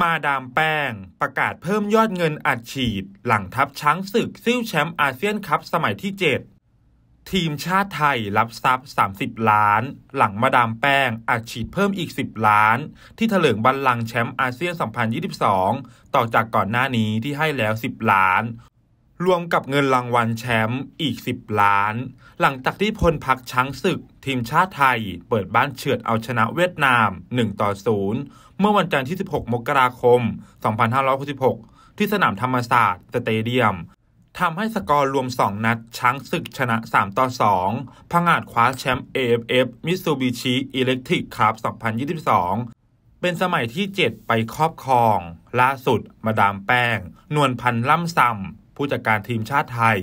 มาดามแป้ง ประกาศเพิ่มยอดเงินอัดฉีด หลังทัพช้างศึกซิ่วแชมป์อาเซียนคัพสมัยที่ 7 ทีมชาติไทยรับทรัพย์30 ล้าน หลังมาดามแป้งอัดฉีดเพิ่มอีก 10 ล้าน ที่ถลิงบัลลังแชมป์อาเซียน 2022 ต่อจากก่อนหน้านี้ที่ให้แล้ว 10 ล้านรวมกับเงินรางวัลแชมป์อีก 10 ล้าน หลังจากที่พลพักช้างศึก ทีมชาติไทย เปิดบ้านเฉือดเอาชนะเวียดนาม 1 ต่อ 0 เมื่อวันจันทร์ที่ 16 มกราคม 2566 ที่สนามธรรมศาสตร์สเตเดียมทำให้สกอร์รวม 2 นัดช้างศึกชนะ 3 ต่อ2พังอาจคว้าแชมป์ AFF Mitsubishi Electric Cup 2022 เป็นสมัยที่ 7 ไปครอบครอง ล่าสุด มาดามแป้งนวลพันธ์ล่ำซำผู้จัดการทีมชาติไทย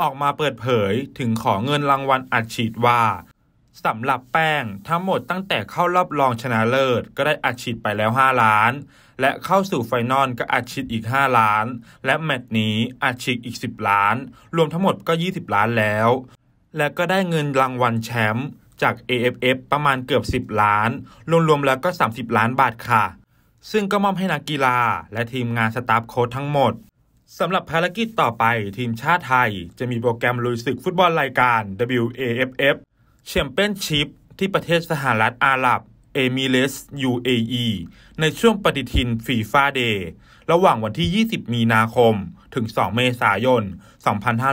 ออกมาเปิดเผยถึงขอเงินรางวัลอัดฉีดว่าสำหรับแป้งทั้งหมดตั้งแต่เข้ารอบรองชนะเลิศก็ได้อัดฉีดไปแล้ว 5 ล้าน และเข้าสู่ไฟนอลก็อัดฉีดอีก 5 ล้าน และแมตช์นี้อัดฉีดอีก 10 ล้าน รวมทั้งหมดก็ 20 ล้านแล้ว และก็ได้เงินรางวัลแชมป์จาก AFF ประมาณเกือบ 10 ล้านรวมๆแล้วก็ 30 ล้านบาทค่ะ ซึ่งก็มอบให้นักกีฬาและทีมงานสตาฟโค้ชทั้งหมดสำหรับภารกิจต่อไป ทีมชาติไทยจะมีโปรแกรมลุยศึกฟุตบอลรายการ WAFF Championship ที่ประเทศสหรัฐอาหรับ เอมิเรส UAE ในช่วงปฏิทินฟีฟาเดย์ระหว่างวันที่ 20 มีนาคมถึง 2 เมษายน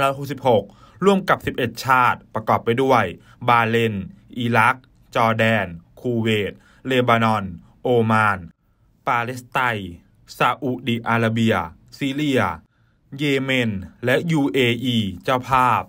2566 ร่วมกับ 11 ชาติ ประกอบไปด้วย บาเลน อิรัก จอร์แดน คูเวต เลบานอน โอมาน ปาเลสไตน์ซาอุดีอาระเบีย ซีเรีย เยเมน และ UAE เจ้าภาพ